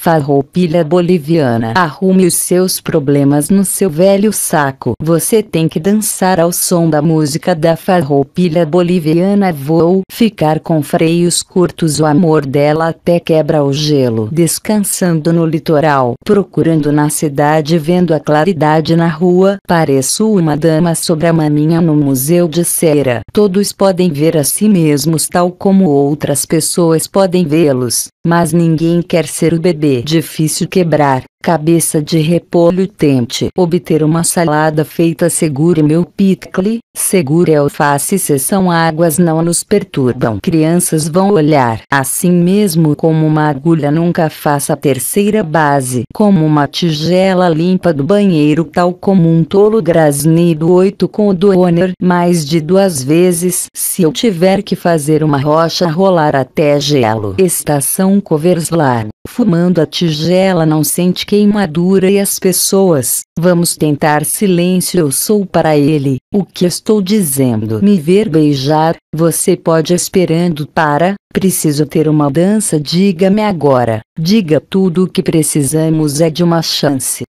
Farroupilha boliviana. Arrume os seus problemas no seu velho saco. Você tem que dançar ao som da música da farroupilha boliviana. Vou ficar com freios curtos. O amor dela até quebra o gelo. Descansando no litoral, procurando na cidade, vendo a claridade na rua. Pareço uma dama sobre a maminha no museu de cera. Todos podem ver a si mesmos tal como outras pessoas podem vê-los, mas ninguém quer ser o bebê Difícil quebrar. Cabeça de repolho tente obter uma salada feita segure meu picle, segure alface se são águas não nos perturbam. Crianças vão olhar assim mesmo como uma agulha nunca faça terceira base, como uma tigela limpa do banheiro tal como um tolo grasnido oito com o doner mais de duas vezes se eu tiver que fazer uma rocha rolar até gelo. Estação Coverslar, fumando a tigela não sente queimadura e as pessoas, vamos tentar silêncio. Eu sou para ele, o que estou dizendo. Me ver beijar, você pode esperando para, preciso ter uma dança. Diga-me agora, diga tudo o que precisamos é de uma chance.